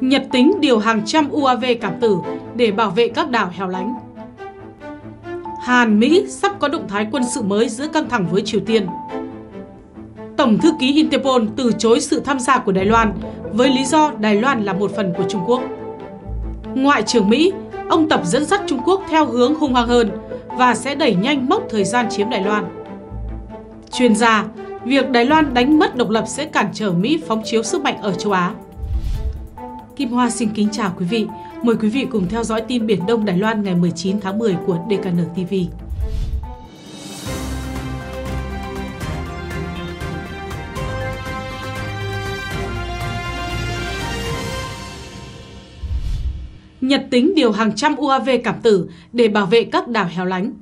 Nhật tính điều hàng trăm UAV cảm tử để bảo vệ các đảo hẻo lánh. Hàn Mỹ sắp có động thái quân sự mới giữa căng thẳng với Triều Tiên. Tổng thư ký Interpol từ chối sự tham gia của Đài Loan với lý do Đài Loan là một phần của Trung Quốc. Ngoại trưởng Mỹ, ông Tập dẫn dắt Trung Quốc theo hướng hung hăng hơn và sẽ đẩy nhanh mốc thời gian chiếm Đài Loan. Chuyên gia, việc Đài Loan đánh mất độc lập sẽ cản trở Mỹ phóng chiếu sức mạnh ở châu Á. Kim Hoa xin kính chào quý vị. Mời quý vị cùng theo dõi tin Biển Đông Đài Loan ngày 19 tháng 10 của DKN TV. Nhật tính điều hàng trăm UAV cảm tử để bảo vệ các đảo hẻo lánh.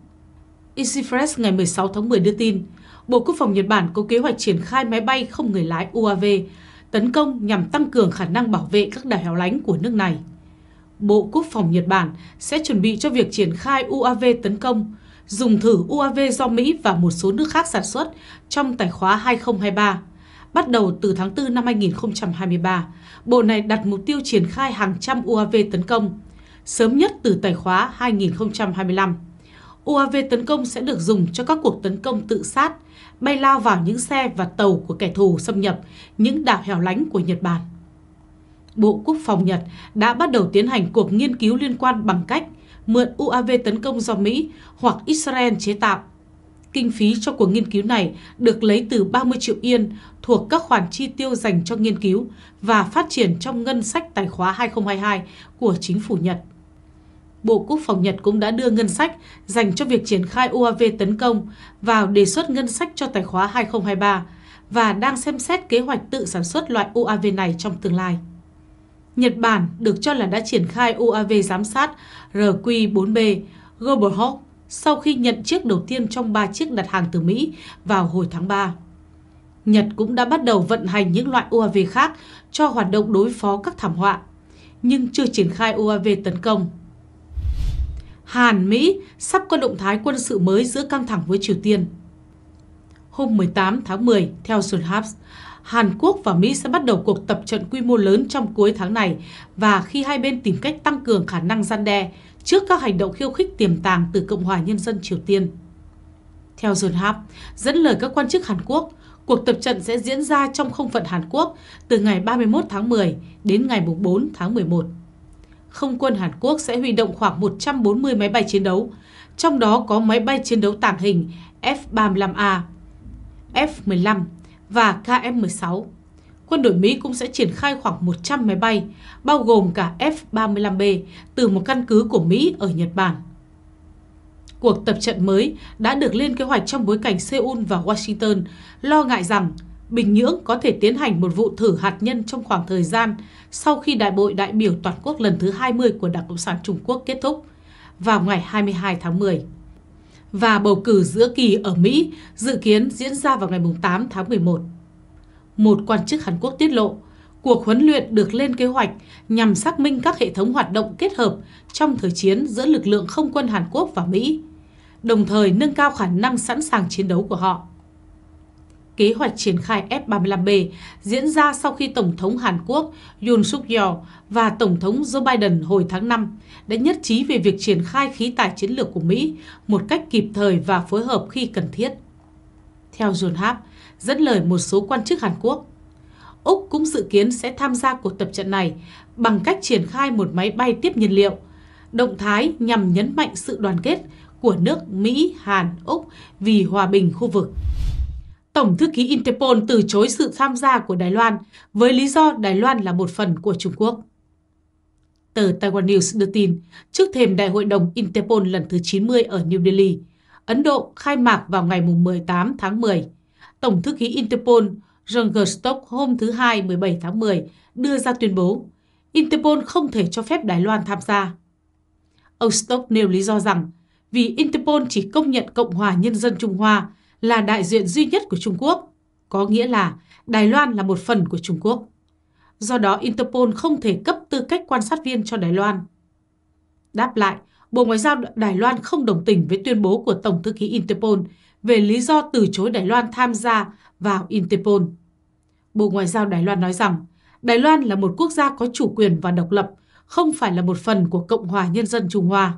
Isifres ngày 16 tháng 10 đưa tin, Bộ Quốc phòng Nhật Bản có kế hoạch triển khai máy bay không người lái UAV tấn công nhằm tăng cường khả năng bảo vệ các đảo hẻo lánh của nước này. Bộ Quốc phòng Nhật Bản sẽ chuẩn bị cho việc triển khai UAV tấn công, dùng thử UAV do Mỹ và một số nước khác sản xuất trong tài khóa 2023. Bắt đầu từ tháng 4 năm 2023, bộ này đặt mục tiêu triển khai hàng trăm UAV tấn công, sớm nhất từ tài khóa 2025. UAV tấn công sẽ được dùng cho các cuộc tấn công tự sát, bay lao vào những xe và tàu của kẻ thù xâm nhập, những đảo hẻo lánh của Nhật Bản. Bộ Quốc phòng Nhật đã bắt đầu tiến hành cuộc nghiên cứu liên quan bằng cách mượn UAV tấn công do Mỹ hoặc Israel chế tạo. Kinh phí cho cuộc nghiên cứu này được lấy từ 30 triệu yên thuộc các khoản chi tiêu dành cho nghiên cứu và phát triển trong ngân sách tài khoá 2022 của chính phủ Nhật. Bộ Quốc phòng Nhật cũng đã đưa ngân sách dành cho việc triển khai UAV tấn công vào đề xuất ngân sách cho tài khóa 2023 và đang xem xét kế hoạch tự sản xuất loại UAV này trong tương lai. Nhật Bản được cho là đã triển khai UAV giám sát RQ-4B Global Hawk sau khi nhận chiếc đầu tiên trong 3 chiếc đặt hàng từ Mỹ vào hồi tháng 3. Nhật cũng đã bắt đầu vận hành những loại UAV khác cho hoạt động đối phó các thảm họa, nhưng chưa triển khai UAV tấn công. Hàn, Mỹ sắp có động thái quân sự mới giữa căng thẳng với Triều Tiên. Hôm 18 tháng 10, theo Sunhaps, Hàn Quốc và Mỹ sẽ bắt đầu cuộc tập trận quy mô lớn trong cuối tháng này và khi hai bên tìm cách tăng cường khả năng gian đe trước các hành động khiêu khích tiềm tàng từ Cộng hòa Nhân dân Triều Tiên. Theo Sunhap, dẫn lời các quan chức Hàn Quốc, cuộc tập trận sẽ diễn ra trong không phận Hàn Quốc từ ngày 31 tháng 10 đến ngày 4 tháng 11 không quân Hàn Quốc sẽ huy động khoảng 140 máy bay chiến đấu, trong đó có máy bay chiến đấu tàng hình F-35A, F-15 và KF-16. Quân đội Mỹ cũng sẽ triển khai khoảng 100 máy bay, bao gồm cả F-35B, từ một căn cứ của Mỹ ở Nhật Bản. Cuộc tập trận mới đã được lên kế hoạch trong bối cảnh Seoul và Washington lo ngại rằng Bình Nhưỡng có thể tiến hành một vụ thử hạt nhân trong khoảng thời gian sau khi đại hội đại biểu toàn quốc lần thứ 20 của Đảng Cộng sản Trung Quốc kết thúc vào ngày 22 tháng 10. Và bầu cử giữa kỳ ở Mỹ dự kiến diễn ra vào ngày 8 tháng 11. Một quan chức Hàn Quốc tiết lộ, cuộc huấn luyện được lên kế hoạch nhằm xác minh các hệ thống hoạt động kết hợp trong thời chiến giữa lực lượng không quân Hàn Quốc và Mỹ, đồng thời nâng cao khả năng sẵn sàng chiến đấu của họ kế hoạch triển khai F-35B diễn ra sau khi Tổng thống Hàn Quốc Yoon suk yeol và Tổng thống Joe Biden hồi tháng 5 đã nhất trí về việc triển khai khí tài chiến lược của Mỹ một cách kịp thời và phối hợp khi cần thiết. Theo John Hap, dẫn lời một số quan chức Hàn Quốc, Úc cũng dự kiến sẽ tham gia cuộc tập trận này bằng cách triển khai một máy bay tiếp nhiên liệu, động thái nhằm nhấn mạnh sự đoàn kết của nước Mỹ, Hàn, Úc vì hòa bình khu vực. Tổng thư ký Interpol từ chối sự tham gia của Đài Loan với lý do Đài Loan là một phần của Trung Quốc. Tờ Taiwan News đưa tin, trước thềm Đại hội đồng Interpol lần thứ 90 ở New Delhi, Ấn Độ khai mạc vào ngày 18 tháng 10. Tổng thư ký Interpol John Gerstock hôm thứ Hai 17 tháng 10 đưa ra tuyên bố Interpol không thể cho phép Đài Loan tham gia. Ông Stock nêu lý do rằng vì Interpol chỉ công nhận Cộng hòa Nhân dân Trung Hoa là đại diện duy nhất của Trung Quốc, có nghĩa là Đài Loan là một phần của Trung Quốc. Do đó Interpol không thể cấp tư cách quan sát viên cho Đài Loan. Đáp lại, Bộ Ngoại giao Đài Loan không đồng tình với tuyên bố của Tổng thư ký Interpol về lý do từ chối Đài Loan tham gia vào Interpol. Bộ Ngoại giao Đài Loan nói rằng Đài Loan là một quốc gia có chủ quyền và độc lập, không phải là một phần của Cộng hòa Nhân dân Trung Hoa.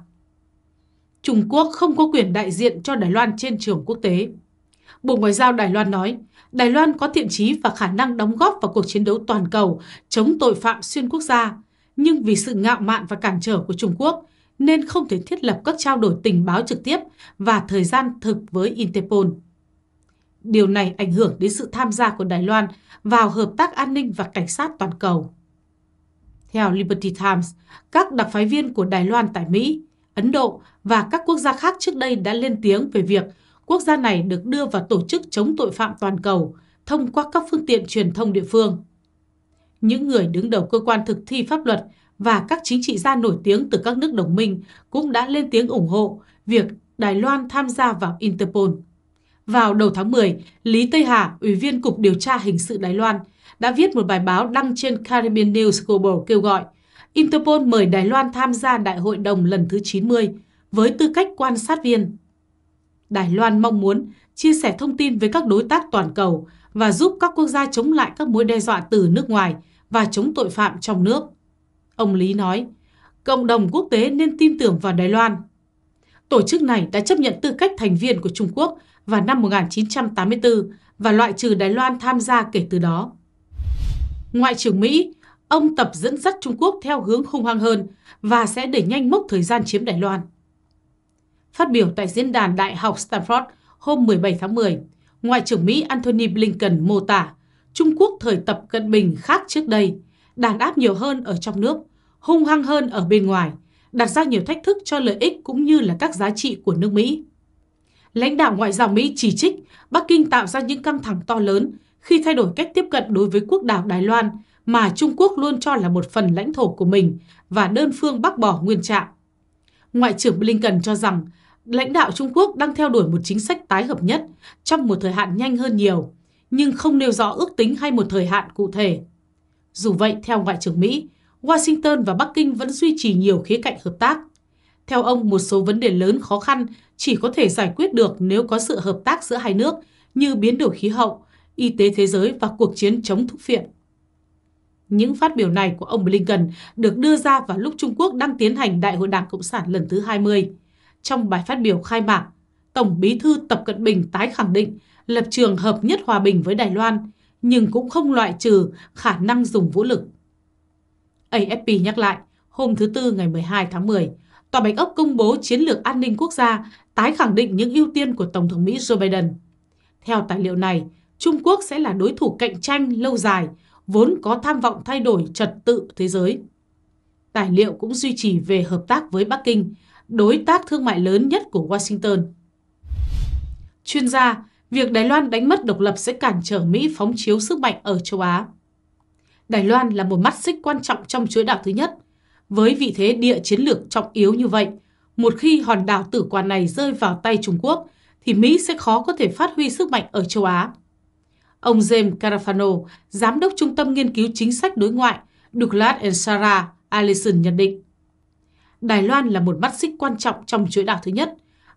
Trung Quốc không có quyền đại diện cho Đài Loan trên trường quốc tế. Bộ Ngoại giao Đài Loan nói, Đài Loan có thiện trí và khả năng đóng góp vào cuộc chiến đấu toàn cầu chống tội phạm xuyên quốc gia, nhưng vì sự ngạo mạn và cản trở của Trung Quốc nên không thể thiết lập các trao đổi tình báo trực tiếp và thời gian thực với Interpol. Điều này ảnh hưởng đến sự tham gia của Đài Loan vào hợp tác an ninh và cảnh sát toàn cầu. Theo Liberty Times, các đặc phái viên của Đài Loan tại Mỹ, Ấn Độ và các quốc gia khác trước đây đã lên tiếng về việc quốc gia này được đưa vào tổ chức chống tội phạm toàn cầu thông qua các phương tiện truyền thông địa phương. Những người đứng đầu cơ quan thực thi pháp luật và các chính trị gia nổi tiếng từ các nước đồng minh cũng đã lên tiếng ủng hộ việc Đài Loan tham gia vào Interpol. Vào đầu tháng 10, Lý Tây Hà, Ủy viên Cục Điều tra Hình sự Đài Loan, đã viết một bài báo đăng trên Caribbean News Global kêu gọi Interpol mời Đài Loan tham gia Đại hội đồng lần thứ 90 với tư cách quan sát viên. Đài Loan mong muốn chia sẻ thông tin với các đối tác toàn cầu và giúp các quốc gia chống lại các mối đe dọa từ nước ngoài và chống tội phạm trong nước. Ông Lý nói, cộng đồng quốc tế nên tin tưởng vào Đài Loan. Tổ chức này đã chấp nhận tư cách thành viên của Trung Quốc vào năm 1984 và loại trừ Đài Loan tham gia kể từ đó. Ngoại trưởng Mỹ, ông Tập dẫn dắt Trung Quốc theo hướng hung hăng hơn và sẽ đẩy nhanh mốc thời gian chiếm Đài Loan. Phát biểu tại diễn đàn Đại học Stanford hôm 17 tháng 10, Ngoại trưởng Mỹ Antony Blinken mô tả Trung Quốc thời tập cận bình khác trước đây, đàn áp nhiều hơn ở trong nước, hung hăng hơn ở bên ngoài, đặt ra nhiều thách thức cho lợi ích cũng như là các giá trị của nước Mỹ. Lãnh đạo ngoại giao Mỹ chỉ trích Bắc Kinh tạo ra những căng thẳng to lớn khi thay đổi cách tiếp cận đối với quốc đảo Đài Loan mà Trung Quốc luôn cho là một phần lãnh thổ của mình và đơn phương bác bỏ nguyên trạng. Ngoại trưởng Blinken cho rằng lãnh đạo Trung Quốc đang theo đuổi một chính sách tái hợp nhất trong một thời hạn nhanh hơn nhiều, nhưng không nêu rõ ước tính hay một thời hạn cụ thể. Dù vậy, theo Ngoại trưởng Mỹ, Washington và Bắc Kinh vẫn duy trì nhiều khía cạnh hợp tác. Theo ông, một số vấn đề lớn khó khăn chỉ có thể giải quyết được nếu có sự hợp tác giữa hai nước như biến đổi khí hậu, y tế thế giới và cuộc chiến chống thuốc phiện. Những phát biểu này của ông Blinken được đưa ra vào lúc Trung Quốc đang tiến hành Đại hội Đảng Cộng sản lần thứ 20 trong bài phát biểu khai mạc, Tổng Bí thư Tập Cận Bình tái khẳng định lập trường hợp nhất hòa bình với Đài Loan, nhưng cũng không loại trừ khả năng dùng vũ lực. AFP nhắc lại, hôm thứ Tư ngày 12 tháng 10, Tòa Bạch Ốc công bố chiến lược an ninh quốc gia tái khẳng định những ưu tiên của Tổng thống Mỹ Joe Biden. Theo tài liệu này, Trung Quốc sẽ là đối thủ cạnh tranh lâu dài, vốn có tham vọng thay đổi trật tự thế giới. Tài liệu cũng duy trì về hợp tác với Bắc Kinh, đối tác thương mại lớn nhất của Washington. Chuyên gia, việc Đài Loan đánh mất độc lập sẽ cản trở Mỹ phóng chiếu sức mạnh ở châu Á. Đài Loan là một mắt xích quan trọng trong chuỗi đảo thứ nhất. Với vị thế địa chiến lược trọng yếu như vậy, một khi hòn đảo tử quản này rơi vào tay Trung Quốc, thì Mỹ sẽ khó có thể phát huy sức mạnh ở châu Á. Ông James Carafano, Giám đốc Trung tâm Nghiên cứu Chính sách Đối ngoại, Douglas and Sarah Allison nhận định, Đài Loan là một mắt xích quan trọng trong chuỗi đảo thứ nhất,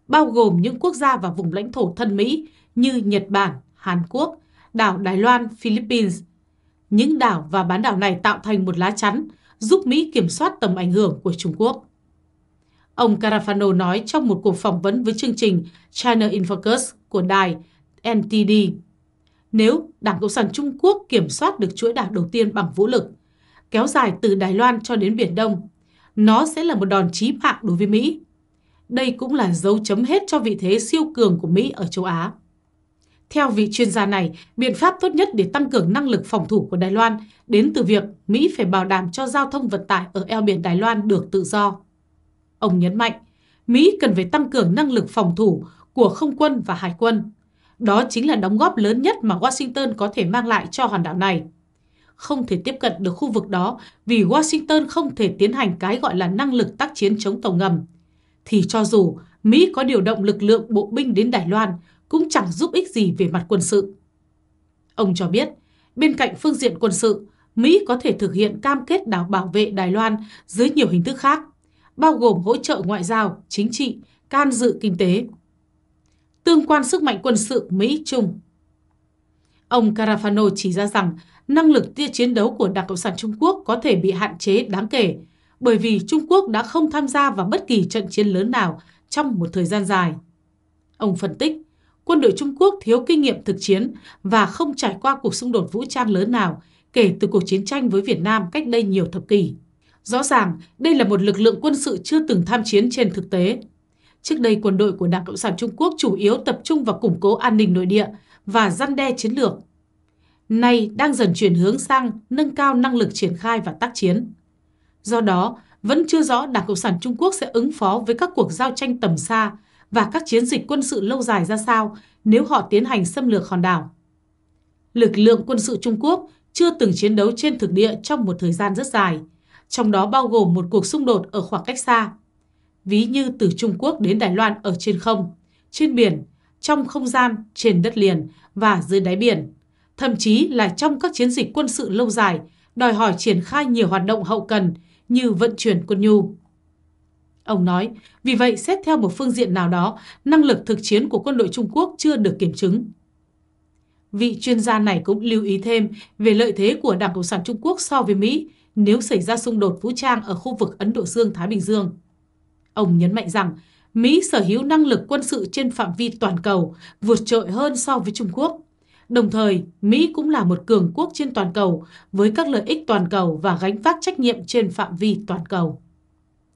bao gồm những quốc gia và vùng lãnh thổ thân Mỹ như Nhật Bản, Hàn Quốc, đảo Đài Loan, Philippines. Những đảo và bán đảo này tạo thành một lá chắn giúp Mỹ kiểm soát tầm ảnh hưởng của Trung Quốc. Ông Carafano nói trong một cuộc phỏng vấn với chương trình China in Focus của đài NTD. Nếu Đảng Cộng sản Trung Quốc kiểm soát được chuỗi đảo đầu tiên bằng vũ lực, kéo dài từ Đài Loan cho đến Biển Đông, nó sẽ là một đòn chí mạng đối với Mỹ. Đây cũng là dấu chấm hết cho vị thế siêu cường của Mỹ ở châu Á. Theo vị chuyên gia này, biện pháp tốt nhất để tăng cường năng lực phòng thủ của Đài Loan đến từ việc Mỹ phải bảo đảm cho giao thông vận tải ở eo biển Đài Loan được tự do. Ông nhấn mạnh, Mỹ cần phải tăng cường năng lực phòng thủ của không quân và hải quân. Đó chính là đóng góp lớn nhất mà Washington có thể mang lại cho hòn đảo này không thể tiếp cận được khu vực đó vì Washington không thể tiến hành cái gọi là năng lực tác chiến chống tàu ngầm. Thì cho dù Mỹ có điều động lực lượng bộ binh đến Đài Loan cũng chẳng giúp ích gì về mặt quân sự. Ông cho biết, bên cạnh phương diện quân sự, Mỹ có thể thực hiện cam kết đảo bảo vệ Đài Loan dưới nhiều hình thức khác, bao gồm hỗ trợ ngoại giao, chính trị, can dự kinh tế. Tương quan sức mạnh quân sự Mỹ-Trung Ông Carafano chỉ ra rằng năng lực tia chiến đấu của Đảng Cộng sản Trung Quốc có thể bị hạn chế đáng kể, bởi vì Trung Quốc đã không tham gia vào bất kỳ trận chiến lớn nào trong một thời gian dài. Ông phân tích, quân đội Trung Quốc thiếu kinh nghiệm thực chiến và không trải qua cuộc xung đột vũ trang lớn nào kể từ cuộc chiến tranh với Việt Nam cách đây nhiều thập kỷ. Rõ ràng, đây là một lực lượng quân sự chưa từng tham chiến trên thực tế. Trước đây, quân đội của Đảng Cộng sản Trung Quốc chủ yếu tập trung vào củng cố an ninh nội địa và răn đe chiến lược nay đang dần chuyển hướng sang nâng cao năng lực triển khai và tác chiến. Do đó, vẫn chưa rõ Đảng Cộng sản Trung Quốc sẽ ứng phó với các cuộc giao tranh tầm xa và các chiến dịch quân sự lâu dài ra sao nếu họ tiến hành xâm lược hòn đảo. Lực lượng quân sự Trung Quốc chưa từng chiến đấu trên thực địa trong một thời gian rất dài, trong đó bao gồm một cuộc xung đột ở khoảng cách xa. Ví như từ Trung Quốc đến Đài Loan ở trên không, trên biển, trong không gian, trên đất liền và dưới đáy biển – thậm chí là trong các chiến dịch quân sự lâu dài, đòi hỏi triển khai nhiều hoạt động hậu cần như vận chuyển quân nhu. Ông nói, vì vậy xét theo một phương diện nào đó, năng lực thực chiến của quân đội Trung Quốc chưa được kiểm chứng. Vị chuyên gia này cũng lưu ý thêm về lợi thế của Đảng Cộng sản Trung Quốc so với Mỹ nếu xảy ra xung đột vũ trang ở khu vực Ấn Độ Dương-Thái Bình Dương. Ông nhấn mạnh rằng Mỹ sở hữu năng lực quân sự trên phạm vi toàn cầu vượt trội hơn so với Trung Quốc. Đồng thời, Mỹ cũng là một cường quốc trên toàn cầu với các lợi ích toàn cầu và gánh vác trách nhiệm trên phạm vi toàn cầu.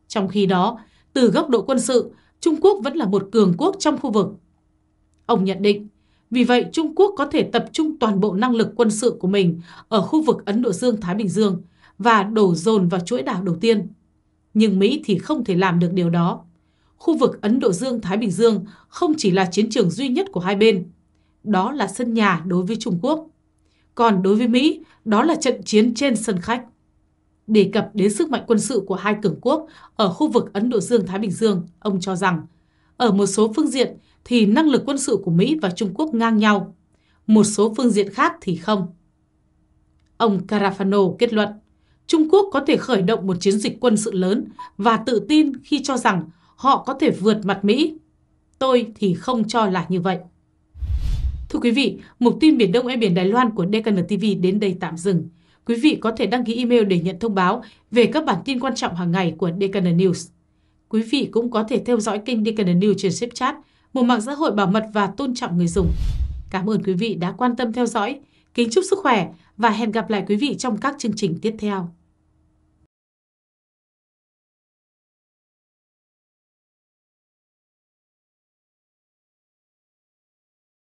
Trong khi đó, từ góc độ quân sự, Trung Quốc vẫn là một cường quốc trong khu vực. Ông nhận định, vì vậy Trung Quốc có thể tập trung toàn bộ năng lực quân sự của mình ở khu vực Ấn Độ Dương-Thái Bình Dương và đổ dồn vào chuỗi đảo đầu tiên. Nhưng Mỹ thì không thể làm được điều đó. Khu vực Ấn Độ Dương-Thái Bình Dương không chỉ là chiến trường duy nhất của hai bên, đó là sân nhà đối với Trung Quốc. Còn đối với Mỹ, đó là trận chiến trên sân khách. Đề cập đến sức mạnh quân sự của hai cường quốc ở khu vực Ấn Độ Dương-Thái Bình Dương, ông cho rằng, ở một số phương diện thì năng lực quân sự của Mỹ và Trung Quốc ngang nhau, một số phương diện khác thì không. Ông Carafano kết luận, Trung Quốc có thể khởi động một chiến dịch quân sự lớn và tự tin khi cho rằng họ có thể vượt mặt Mỹ. Tôi thì không cho là như vậy. Thưa quý vị, mục tin Biển Đông ven biển Đài Loan của DKN TV đến đây tạm dừng. Quý vị có thể đăng ký email để nhận thông báo về các bản tin quan trọng hàng ngày của DKN News. Quý vị cũng có thể theo dõi kênh DKN News trên Snapchat, một mạng xã hội bảo mật và tôn trọng người dùng. Cảm ơn quý vị đã quan tâm theo dõi. Kính chúc sức khỏe và hẹn gặp lại quý vị trong các chương trình tiếp theo.